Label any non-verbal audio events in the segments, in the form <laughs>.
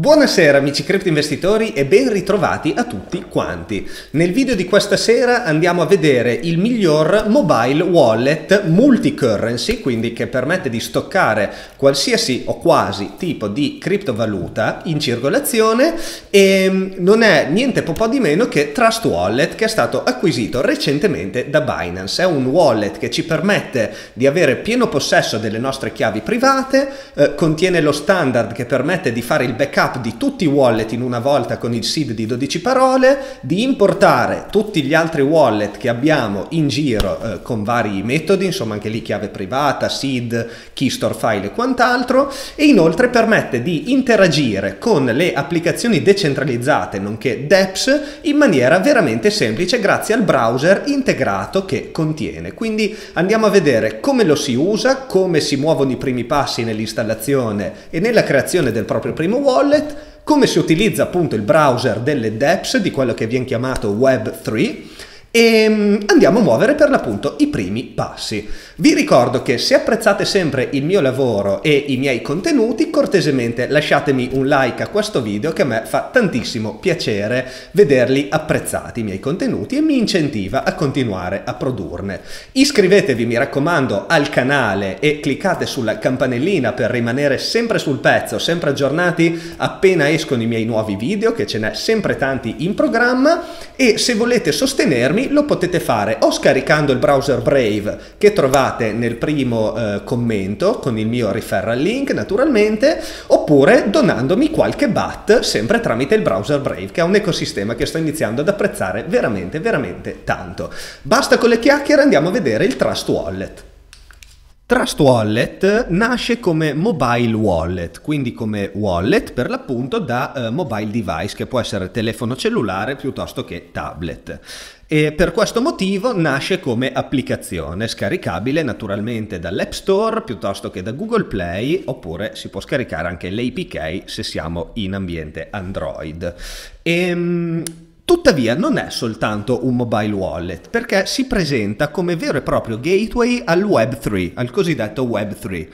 Buonasera amici investitori e ben ritrovati a tutti quanti. Nel video di questa sera andiamo a vedere il miglior mobile wallet multicurrency, quindi che permette di stoccare qualsiasi o quasi tipo di criptovaluta in circolazione e mm, non è niente po' di meno che Trust Wallet che è stato acquisito recentemente da Binance. È un wallet che ci permette di avere pieno possesso delle nostre chiavi private, eh, contiene lo standard che permette di fare il backup backup di tutti i wallet in una volta con il seed di 12 parole, di importare tutti gli altri wallet che abbiamo in giro eh, con vari metodi, insomma anche lì chiave privata, seed, store file e quant'altro, e inoltre permette di interagire con le applicazioni decentralizzate, nonché DEPS, in maniera veramente semplice grazie al browser integrato che contiene. Quindi andiamo a vedere come lo si usa, come si muovono i primi passi nell'installazione e nella creazione del proprio primo wallet, wallet, come si utilizza appunto il browser delle dApps, di quello che viene chiamato Web3, e ehm, andiamo a muovere per l'appunto i primi passi. Vi ricordo che se apprezzate sempre il mio lavoro e i miei contenuti, cortesemente lasciatemi un like a questo video che a me fa tantissimo piacere vederli apprezzati i miei contenuti e mi incentiva a continuare a produrne. Iscrivetevi, mi raccomando, al canale e cliccate sulla campanellina per rimanere sempre sul pezzo, sempre aggiornati appena escono i miei nuovi video, che ce n'è sempre tanti in programma e se volete sostenermi esterni lo potete fare o scaricando il browser Brave che trovate nel primo eh, commento con il mio referral link naturalmente oppure donandomi qualche bat sempre tramite il browser Brave che è un ecosistema che sto iniziando ad apprezzare veramente veramente tanto. Basta con le chiacchiere andiamo a vedere il Trust Wallet. Trust Wallet nasce come mobile wallet, quindi come wallet per l'appunto da eh, mobile device che può essere telefono cellulare piuttosto che tablet e per questo motivo nasce come applicazione scaricabile naturalmente dall'App Store piuttosto che da Google Play oppure si può scaricare anche l'APK se siamo in ambiente Android. E, ehm, Tuttavia non è soltanto un mobile wallet, perché si presenta come vero e proprio gateway al Web3, al cosiddetto Web3.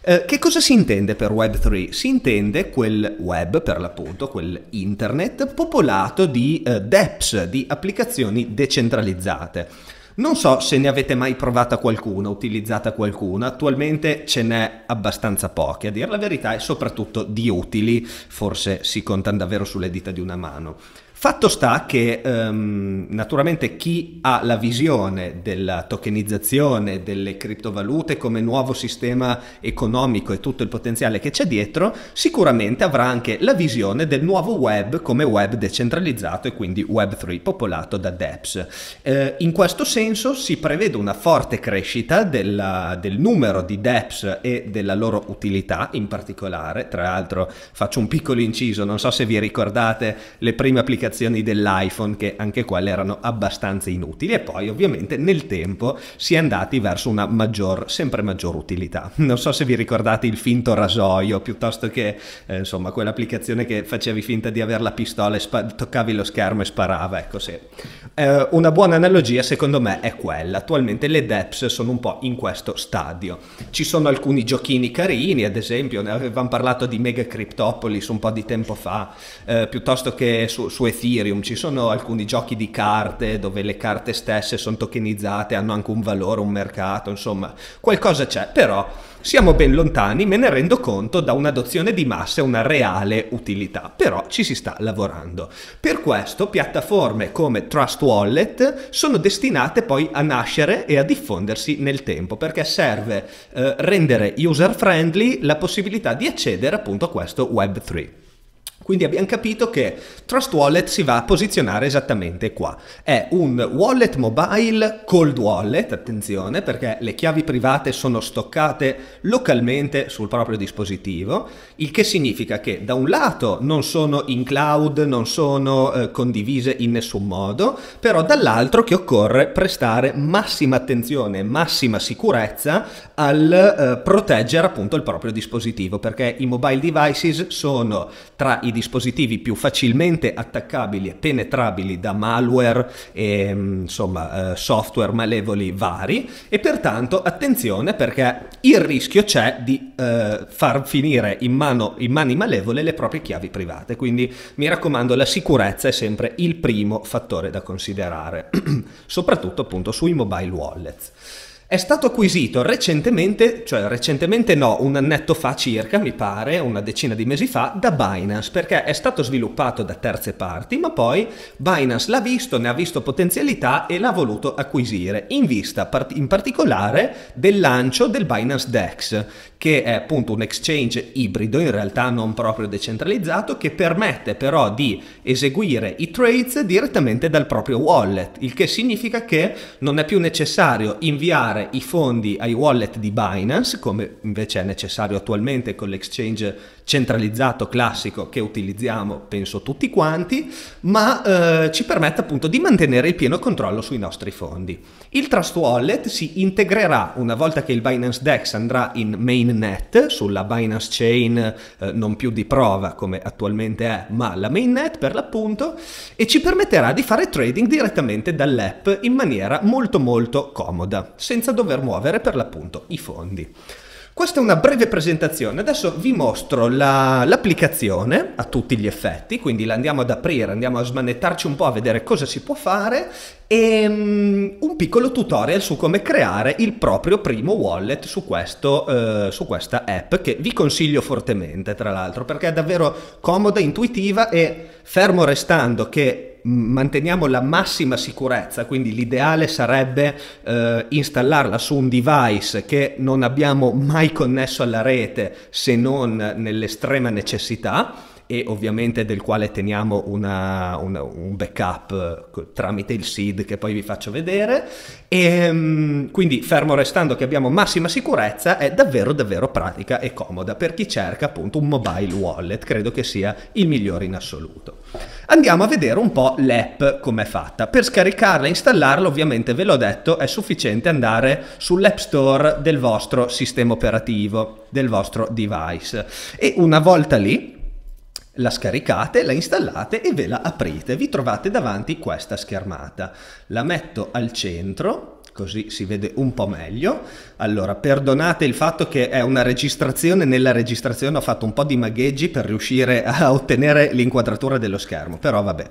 Eh, che cosa si intende per Web3? Si intende quel web, per l'appunto, quel internet popolato di eh, dApps, di applicazioni decentralizzate. Non so se ne avete mai provata qualcuna, utilizzata qualcuna, attualmente ce n'è abbastanza poche, a dire la verità, e soprattutto di utili, forse si contano davvero sulle dita di una mano. Fatto sta che ehm, naturalmente chi ha la visione della tokenizzazione delle criptovalute come nuovo sistema economico e tutto il potenziale che c'è dietro, sicuramente avrà anche la visione del nuovo web come web decentralizzato e quindi web 3 popolato da DApps. Eh, in questo senso si prevede una forte crescita della, del numero di DApps e della loro utilità in particolare, tra l'altro faccio un piccolo inciso, non so se vi ricordate le prime applicazioni applicazioni dell'iPhone che anche quelle erano abbastanza inutili e poi ovviamente nel tempo si è andati verso una maggior, sempre maggior utilità. Non so se vi ricordate il finto rasoio piuttosto che eh, insomma quell'applicazione che facevi finta di avere la pistola e spa- toccavi lo schermo e sparava, ecco sì. Eh, una buona analogia secondo me è quella, attualmente le DEPS sono un po' in questo stadio. Ci sono alcuni giochini carini, ad esempio ne avevamo parlato di Mega Cryptopolis un po' di tempo fa, eh, piuttosto che su, su Ethereum, ci sono alcuni giochi di carte dove le carte stesse sono tokenizzate, hanno anche un valore, un mercato, insomma, qualcosa c'è, però siamo ben lontani, me ne rendo conto, da un'adozione di massa e una reale utilità, però ci si sta lavorando. Per questo piattaforme come Trust Wallet sono destinate poi a nascere e a diffondersi nel tempo, perché serve eh, rendere user friendly la possibilità di accedere appunto a questo Web3. Quindi abbiamo capito che Trust Wallet si va a posizionare esattamente qua. È un wallet mobile cold wallet, attenzione, perché le chiavi private sono stoccate localmente sul proprio dispositivo, il che significa che da un lato non sono in cloud, non sono eh, condivise in nessun modo, però dall'altro che occorre prestare massima attenzione, massima sicurezza al eh, proteggere appunto il proprio dispositivo, perché i mobile devices sono tra i dispositivi più facilmente attaccabili e penetrabili da malware e mm, insomma eh, software malevoli vari e pertanto attenzione perché il rischio c'è di eh, far finire in, mano, in mani malevole le proprie chiavi private quindi mi raccomando la sicurezza è sempre il primo fattore da considerare <clears throat> soprattutto appunto sui mobile wallets è stato acquisito recentemente, cioè recentemente no, un annetto fa circa, mi pare, una decina di mesi fa, da Binance, perché è stato sviluppato da terze parti, ma poi Binance l'ha visto, ne ha visto potenzialità e l'ha voluto acquisire, in vista part- in particolare del lancio del Binance DEX, che è appunto un exchange ibrido, in realtà non proprio decentralizzato, che permette però di eseguire i trades direttamente dal proprio wallet, il che significa che non è più necessario inviare spostare i fondi ai wallet di Binance, come invece è necessario attualmente con l'exchange centralizzato classico che utilizziamo penso tutti quanti, ma eh, ci permette appunto di mantenere il pieno controllo sui nostri fondi. Il Trust Wallet si integrerà una volta che il Binance DEX andrà in mainnet sulla Binance Chain eh, non più di prova come attualmente è, ma la mainnet per l'appunto e ci permetterà di fare trading direttamente dall'app in maniera molto molto comoda, senza dover muovere per l'appunto i fondi. Questa è una breve presentazione, adesso vi mostro la, l'applicazione a tutti gli effetti, quindi la andiamo ad aprire, andiamo a smanettarci un po' a vedere cosa si può fare e um, un piccolo tutorial su come creare il proprio primo wallet su, questo, uh, su questa app che vi consiglio fortemente tra l'altro perché è davvero comoda, intuitiva e fermo restando che manteniamo la massima sicurezza, quindi l'ideale sarebbe eh, installarla su un device che non abbiamo mai connesso alla rete se non nell'estrema necessità e ovviamente del quale teniamo una, una, un backup eh, tramite il SID che poi vi faccio vedere. E, ehm, quindi fermo restando che abbiamo massima sicurezza, è davvero davvero pratica e comoda per chi cerca appunto un mobile wallet, credo che sia il migliore in assoluto. Andiamo a vedere un po' l'app com'è fatta. Per scaricarla e installarla ovviamente ve l'ho detto è sufficiente andare sull'app store del vostro sistema operativo, del vostro device e una volta lì la scaricate, la installate e ve la aprite. Vi trovate davanti questa schermata. La metto al centro così si vede un po' meglio. Allora, perdonate il fatto che è una registrazione, nella registrazione ho fatto un po' di magheggi per riuscire a ottenere l'inquadratura dello schermo, però vabbè.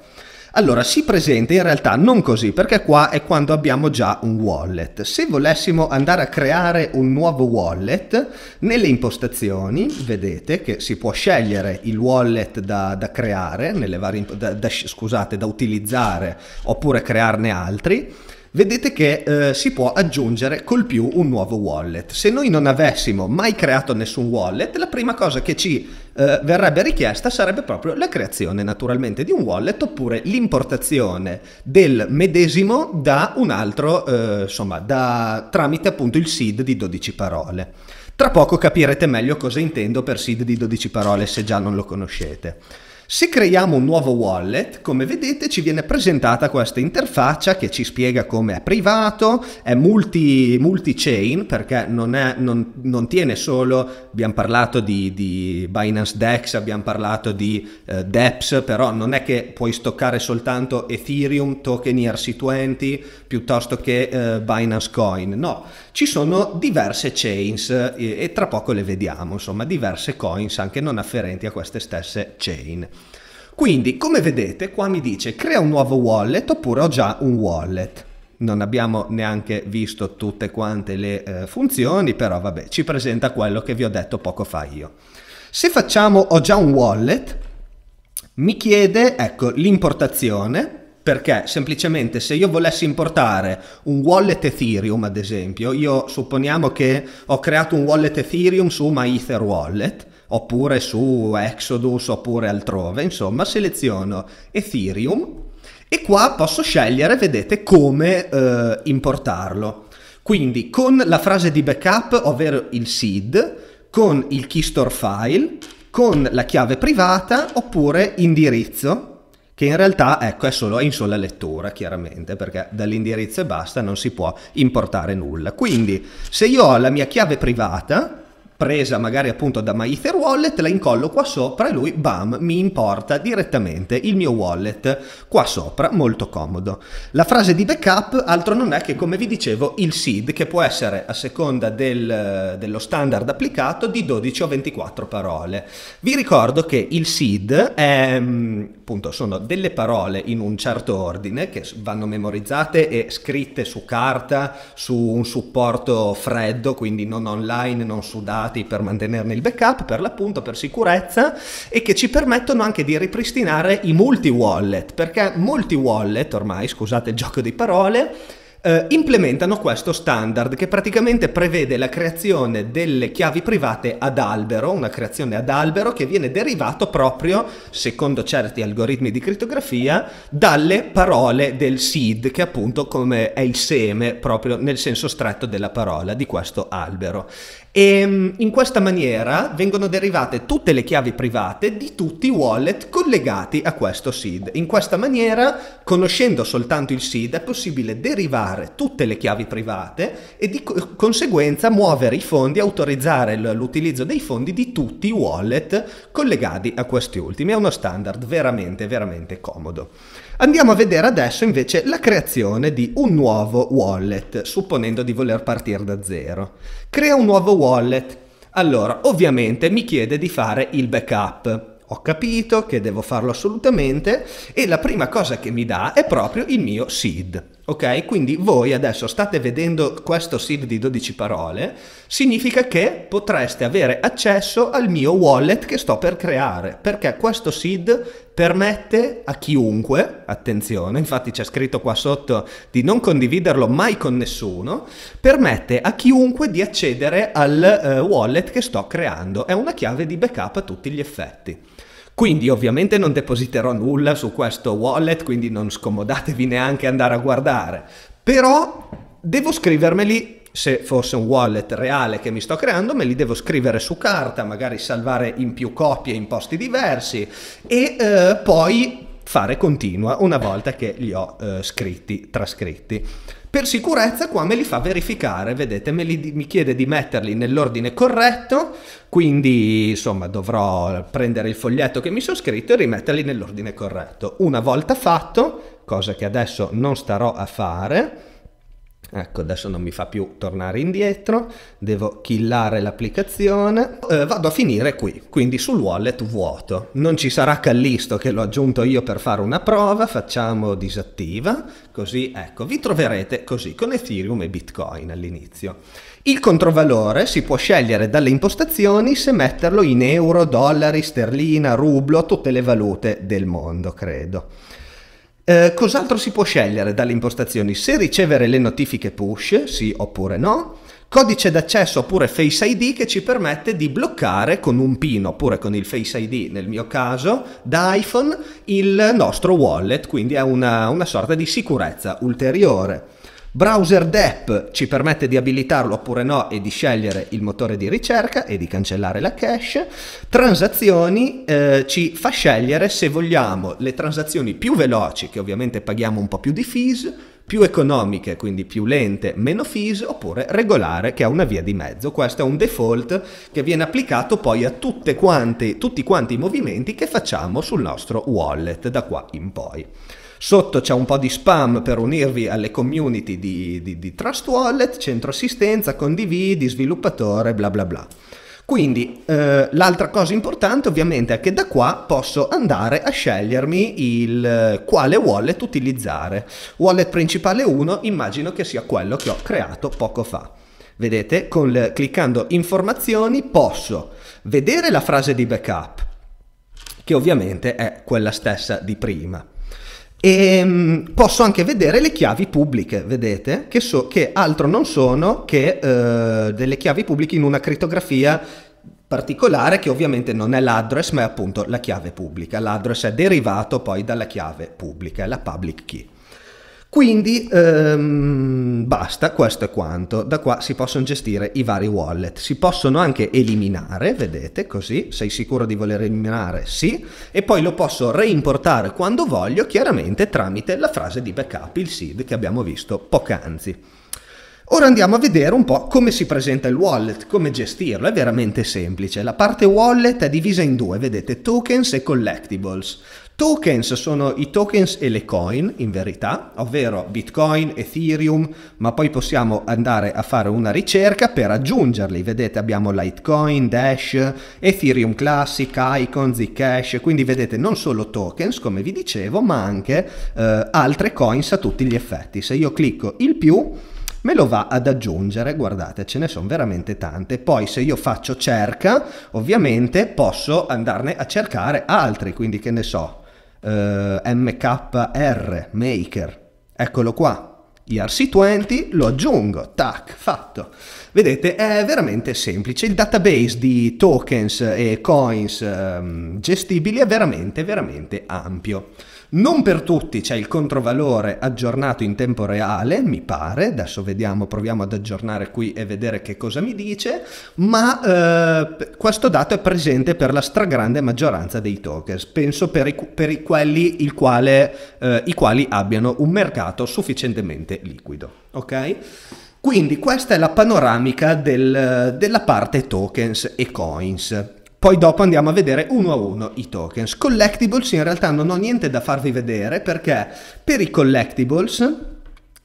Allora, si presenta in realtà non così, perché qua è quando abbiamo già un wallet. Se volessimo andare a creare un nuovo wallet, nelle impostazioni vedete che si può scegliere il wallet da, da creare, varie, da, da, scusate, da utilizzare, oppure crearne altri vedete che eh, si può aggiungere col più un nuovo wallet. Se noi non avessimo mai creato nessun wallet, la prima cosa che ci eh, verrebbe richiesta sarebbe proprio la creazione naturalmente di un wallet oppure l'importazione del medesimo da un altro, eh, insomma, da, tramite appunto il seed di 12 parole. Tra poco capirete meglio cosa intendo per seed di 12 parole se già non lo conoscete. Se creiamo un nuovo wallet, come vedete ci viene presentata questa interfaccia che ci spiega come è privato, è multi, multi-chain perché non, è, non, non, tiene solo, abbiamo parlato di, di Binance Dex, abbiamo parlato di eh, DEPS, però non è che puoi stoccare soltanto Ethereum, token ERC20 piuttosto che eh, Binance Coin, no, ci sono diverse chains e, eh, e tra poco le vediamo, insomma diverse coins anche non afferenti a queste stesse chain. Quindi, come vedete, qua mi dice crea un nuovo wallet oppure ho già un wallet. Non abbiamo neanche visto tutte quante le eh, funzioni, però vabbè, ci presenta quello che vi ho detto poco fa io. Se facciamo ho già un wallet, mi chiede, ecco, l'importazione, perché semplicemente se io volessi importare un wallet Ethereum ad esempio, io supponiamo che ho creato un wallet Ethereum su MyEther Wallet, oppure su Exodus oppure altrove, insomma seleziono Ethereum e qua posso scegliere, vedete, come eh, importarlo. Quindi con la frase di backup, ovvero il seed, con il keystore file, con la chiave privata oppure indirizzo che in realtà ecco, è solo in sola lettura chiaramente perché dall'indirizzo e basta non si può importare nulla quindi se io ho la mia chiave privata presa magari appunto da My Ether Wallet, la incollo qua sopra e lui bam mi importa direttamente il mio wallet qua sopra, molto comodo. La frase di backup altro non è che come vi dicevo il seed che può essere a seconda del, dello standard applicato di 12 o 24 parole. Vi ricordo che il seed è, mm, appunto sono delle parole in un certo ordine che vanno memorizzate e scritte su carta, su un supporto freddo, quindi non online, non su dati usati per mantenerne il backup, per l'appunto, per sicurezza e che ci permettono anche di ripristinare i multi-wallet, perché molti wallet ormai, scusate il gioco di parole, eh, implementano questo standard che praticamente prevede la creazione delle chiavi private ad albero, una creazione ad albero che viene derivato proprio, secondo certi algoritmi di crittografia, dalle parole del seed, che appunto come è il seme proprio nel senso stretto della parola di questo albero. E ehm, in questa maniera vengono derivate tutte le chiavi private di tutti i wallet collegati a questo seed. In questa maniera, conoscendo soltanto il seed, è possibile derivare tutte le chiavi private e di conseguenza muovere i fondi, autorizzare l'utilizzo dei fondi di tutti i wallet collegati a questi ultimi. È uno standard veramente, veramente comodo. Andiamo a vedere adesso invece la creazione di un nuovo wallet, supponendo di voler partire da zero. Crea un nuovo wallet. Allora, ovviamente mi chiede di fare il backup ho capito che devo farlo assolutamente e la prima cosa che mi dà è proprio il mio seed. Ok, quindi voi adesso state vedendo questo seed di 12 parole, significa che potreste avere accesso al mio wallet che sto per creare, perché questo seed permette a chiunque, attenzione, infatti c'è scritto qua sotto di non condividerlo mai con nessuno, permette a chiunque di accedere al eh, wallet che sto creando, è una chiave di backup a tutti gli effetti. Quindi ovviamente non depositerò nulla su questo wallet, quindi non scomodatevi neanche andare a guardare. Però devo scrivermeli se fosse un wallet reale che mi sto creando, me li devo scrivere su carta, magari salvare in più copie in posti diversi e eh, poi fare continua una volta che li ho eh, scritti, trascritti. Per sicurezza qua me li fa verificare, vedete, me li, mi chiede di metterli nell'ordine corretto, quindi insomma dovrò prendere il foglietto che mi sono scritto e rimetterli nell'ordine corretto. Una volta fatto, cosa che adesso non starò a fare, Ecco, adesso non mi fa più tornare indietro, devo killare l'applicazione, eh, vado a finire qui, quindi sul wallet vuoto. Non ci sarà Callisto che l'ho aggiunto io per fare una prova, facciamo disattiva, così ecco, vi troverete così con Ethereum e Bitcoin all'inizio. Il controvalore si può scegliere dalle impostazioni se metterlo in euro, dollari, sterlina, rublo, tutte le valute del mondo, credo. Eh, cos'altro si può scegliere dalle impostazioni? Se ricevere le notifiche push, sì oppure no, codice d'accesso oppure Face ID che ci permette di bloccare con un pin oppure con il Face ID nel mio caso da iPhone il nostro wallet, quindi è una, una sorta di sicurezza ulteriore. Browser DEP ci permette di abilitarlo oppure no e di scegliere il motore di ricerca e di cancellare la cache. Transazioni eh, ci fa scegliere se vogliamo le transazioni più veloci, che ovviamente paghiamo un po' più di fees, più economiche, quindi più lente, meno fees, oppure regolare che ha una via di mezzo. Questo è un default che viene applicato poi a quanti, tutti quanti i movimenti che facciamo sul nostro wallet da qua in poi. Sotto c'è un po' di spam per unirvi alle community di, di, di Trust Wallet, centro assistenza, condividi, sviluppatore, bla bla bla. Quindi eh, l'altra cosa importante ovviamente è che da qua posso andare a scegliermi il eh, quale wallet utilizzare. Wallet principale 1 immagino che sia quello che ho creato poco fa. Vedete, con, cliccando informazioni posso vedere la frase di backup, che ovviamente è quella stessa di prima e ehm, posso anche vedere le chiavi pubbliche, vedete, che, so, che altro non sono che eh, delle chiavi pubbliche in una crittografia particolare che ovviamente non è l'address ma è appunto la chiave pubblica. L'address è derivato poi dalla chiave pubblica, la public key. Quindi ehm, basta, questo è quanto. Da qua si possono gestire i vari wallet. Si possono anche eliminare, vedete, così. Sei sicuro di voler eliminare? Sì. E poi lo posso reimportare quando voglio, chiaramente tramite la frase di backup, il SID che abbiamo visto poc'anzi. Ora andiamo a vedere un po' come si presenta il wallet, come gestirlo, è veramente semplice. La parte wallet è divisa in due, vedete, tokens e collectibles. Tokens sono i tokens e le coin, in verità, ovvero Bitcoin, Ethereum, ma poi possiamo andare a fare una ricerca per aggiungerli. Vedete, abbiamo Litecoin, Dash, Ethereum Classic, Icon, Zcash, quindi vedete non solo tokens, come vi dicevo, ma anche eh, altre coins a tutti gli effetti. Se io clicco il più me lo va ad aggiungere, guardate ce ne sono veramente tante, poi se io faccio cerca ovviamente posso andarne a cercare altri, quindi che ne so, eh, MKR, Maker, eccolo qua, ERC20, lo aggiungo, tac, fatto. Vedete, è veramente semplice. Il database di tokens e coins ehm, gestibili è veramente, veramente ampio. Non per tutti c'è il controvalore aggiornato in tempo reale, mi pare, adesso vediamo, proviamo ad aggiornare qui e vedere che cosa mi dice, ma eh, questo dato è presente per la stragrande maggioranza dei tokens, penso per i, per i quelli il quale, eh, i quali abbiano un mercato sufficientemente liquido, ok? Quindi questa è la panoramica del, della parte tokens e coins. Poi dopo andiamo a vedere uno a uno i tokens. Collectibles in realtà non ho niente da farvi vedere perché per i collectibles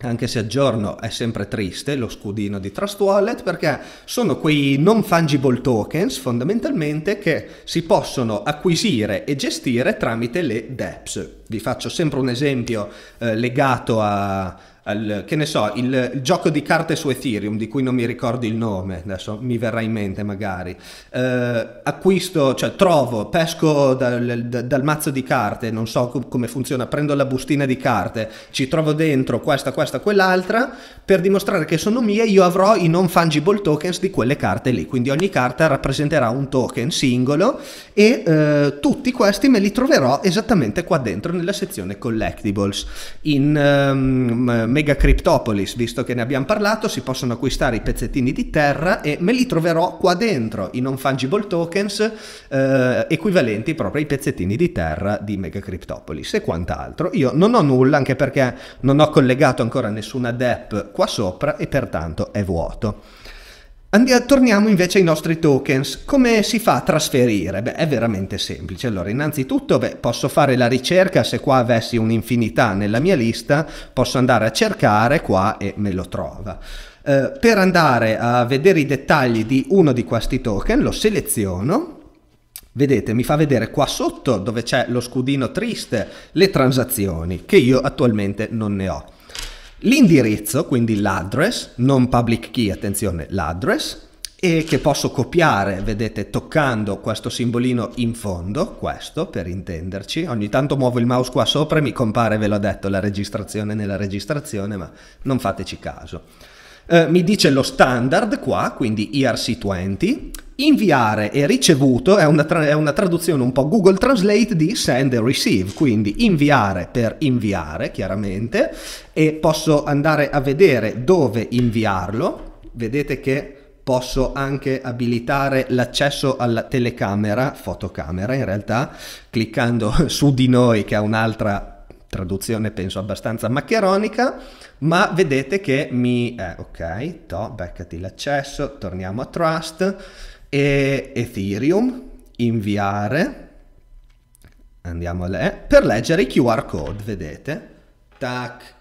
anche se aggiorno è sempre triste lo scudino di Trust Wallet perché sono quei non fungible tokens fondamentalmente che si possono acquisire e gestire tramite le DEPS. Vi faccio sempre un esempio eh, legato a, al, che ne so, il, il, gioco di carte su Ethereum di cui non mi ricordo il nome, adesso mi verrà in mente magari, eh, acquisto, cioè trovo, pesco dal, dal, mazzo di carte, non so com- come funziona, prendo la bustina di carte, ci trovo dentro questa, questa, quell'altra, per dimostrare che sono mie io avrò i non fungible tokens di quelle carte lì, quindi ogni carta rappresenterà un token singolo e eh, tutti questi me li troverò esattamente qua dentro nella sezione collectibles in um, Mega Cryptopolis, visto che ne abbiamo parlato, si possono acquistare i pezzettini di terra e me li troverò qua dentro, i non fungible tokens eh, equivalenti proprio ai pezzettini di terra di Mega Cryptopolis e quant'altro. Io non ho nulla anche perché non ho collegato ancora nessuna DEP qua sopra e pertanto è vuoto. Andiamo, torniamo invece ai nostri tokens. Come si fa a trasferire? Beh, è veramente semplice. Allora, innanzitutto beh, posso fare la ricerca, se qua avessi un'infinità nella mia lista, posso andare a cercare qua e me lo trova. Eh, per andare a vedere i dettagli di uno di questi token, lo seleziono Vedete, mi fa vedere qua sotto dove c'è lo scudino triste le transazioni che io attualmente non ne ho l'indirizzo, quindi l'address, non public key, attenzione, l'address, e che posso copiare, vedete, toccando questo simbolino in fondo, questo per intenderci. Ogni tanto muovo il mouse qua sopra e mi compare, ve l'ho detto, la registrazione nella registrazione, ma non fateci caso. Eh, mi dice lo standard qua, quindi ERC20, inviare e ricevuto è una, tra- è una, traduzione un po' Google Translate di send e receive, quindi inviare per inviare chiaramente e posso andare a vedere dove inviarlo, vedete che posso anche abilitare l'accesso alla telecamera, fotocamera in realtà, cliccando <laughs> su di noi che è un'altra traduzione penso abbastanza maccheronica, ma vedete che mi... Eh, ok, to, beccati l'accesso, torniamo a Trust, e Ethereum, inviare, andiamo a per leggere i QR code, vedete? Tac.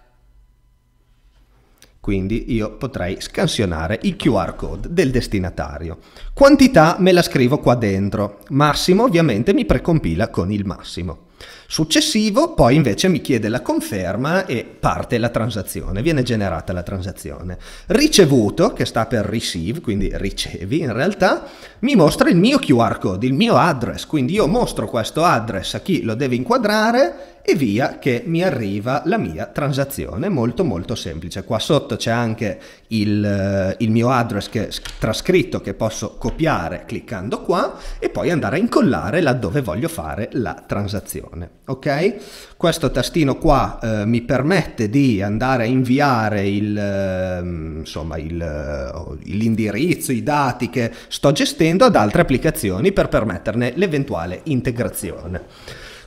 Quindi io potrei scansionare il QR code del destinatario. Quantità me la scrivo qua dentro, massimo ovviamente mi precompila con il massimo. Successivo poi invece mi chiede la conferma e parte la transazione, viene generata la transazione. Ricevuto, che sta per receive, quindi ricevi in realtà, mi mostra il mio QR code, il mio address, quindi io mostro questo address a chi lo deve inquadrare e via che mi arriva la mia transazione molto molto semplice qua sotto c'è anche il, eh, il, mio address che, trascritto che posso copiare cliccando qua e poi andare a incollare laddove voglio fare la transazione ok? Questo tastino qua eh, mi permette di andare a inviare il, eh, insomma, il, eh, l'indirizzo, i dati che sto gestendo ad altre applicazioni per permetterne l'eventuale integrazione.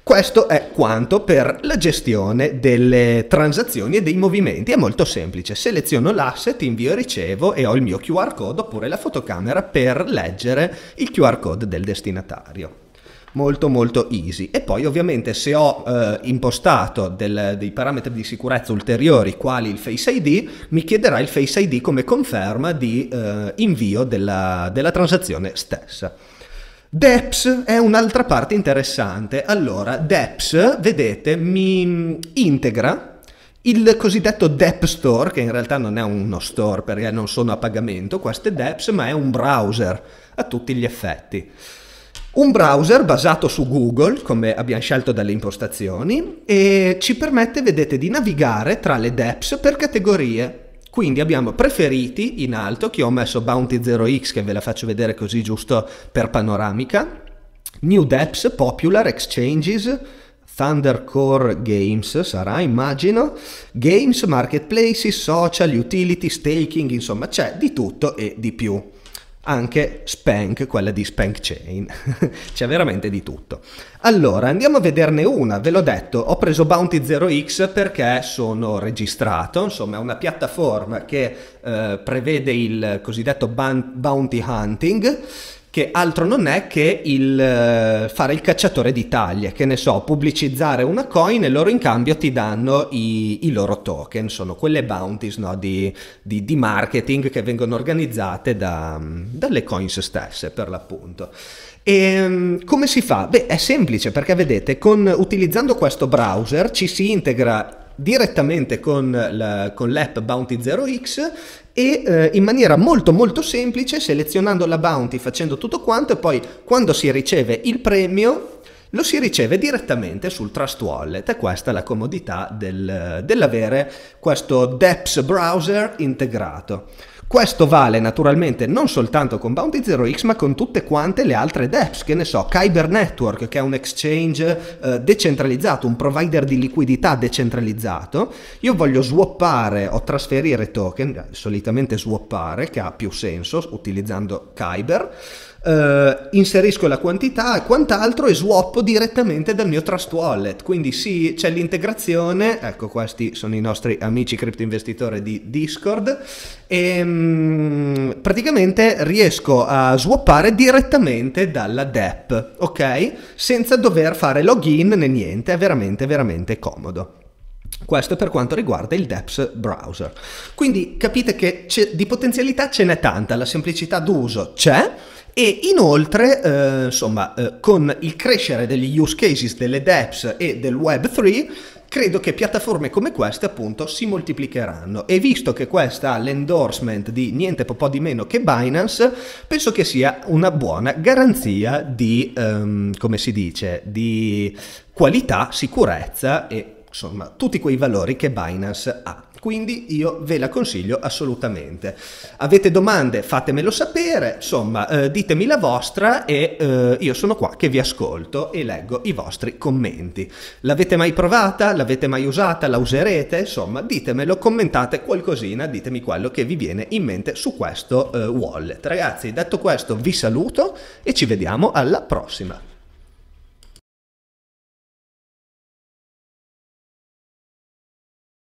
Questo è quanto per la gestione delle transazioni e dei movimenti. È molto semplice. Seleziono l'asset, invio e ricevo e ho il mio QR code oppure la fotocamera per leggere il QR code del destinatario molto molto easy e poi ovviamente se ho eh, impostato del, dei parametri di sicurezza ulteriori quali il Face ID mi chiederà il Face ID come conferma di eh, invio della, della transazione stessa. DEPS è un'altra parte interessante. Allora, DEPS, vedete, mi mm, integra il cosiddetto DEP Store, che in realtà non è uno store perché non sono a pagamento, queste DEPS, ma è un browser a tutti gli effetti. Un browser basato su Google, come abbiamo scelto dalle impostazioni, e ci permette, vedete, di navigare tra le DApps per categorie. Quindi abbiamo preferiti in alto, che ho messo Bounty 0x, che ve la faccio vedere così giusto per panoramica, New Dapps, Popular, Exchanges, Thundercore Games sarà, immagino, Games, Marketplaces, Social, Utility, Staking, insomma c'è di tutto e di più anche Spank, quella di Spank Chain. <laughs> C'è veramente di tutto. Allora, andiamo a vederne una. Ve l'ho detto, ho preso Bounty 0x perché sono registrato, insomma è una piattaforma che eh, prevede il cosiddetto bounty hunting che altro non è che il eh, fare il cacciatore di taglie, che ne so, pubblicizzare una coin e loro in cambio ti danno i, i loro token, sono quelle bounties no, di, di, di, marketing che vengono organizzate da, dalle coins stesse per l'appunto. E ehm, come si fa? Beh, è semplice perché vedete, con, utilizzando questo browser ci si integra direttamente con, la, con l'app Bounty 0x e eh, in maniera molto molto semplice selezionando la bounty facendo tutto quanto e poi quando si riceve il premio lo si riceve direttamente sul Trust Wallet e questa è la comodità del, dell'avere questo DEPS browser integrato. Questo vale naturalmente non soltanto con Bounty 0x ma con tutte quante le altre DEPS, che ne so, Kyber Network che è un exchange eh, decentralizzato, un provider di liquidità decentralizzato, io voglio swappare o trasferire token, solitamente swappare che ha più senso utilizzando Kyber, eh, inserisco la quantità e quant'altro e swap direttamente dal mio Trust Wallet. Quindi sì, c'è l'integrazione, ecco questi sono i nostri amici cripto investitori di Discord e ehm, mh, praticamente riesco a swappare direttamente dalla DApp, ok? Senza dover fare login né niente, è veramente veramente comodo. Questo per quanto riguarda il DEPS browser. Quindi capite che di potenzialità ce n'è tanta, la semplicità d'uso c'è, e inoltre, eh, insomma, eh, con il crescere degli use cases, delle dApps e del Web3, credo che piattaforme come queste appunto si moltiplicheranno e visto che questa ha l'endorsement di niente po' di meno che Binance penso che sia una buona garanzia di um, come si dice di qualità sicurezza e insomma tutti quei valori che Binance ha quindi io ve la consiglio assolutamente. Avete domande? Fatemelo sapere, insomma, eh, ditemi la vostra e eh, io sono qua che vi ascolto e leggo i vostri commenti. L'avete mai provata? L'avete mai usata? La userete? Insomma, ditemelo, commentate qualcosina, ditemi quello che vi viene in mente su questo eh, wallet. Ragazzi, detto questo vi saluto e ci vediamo alla prossima.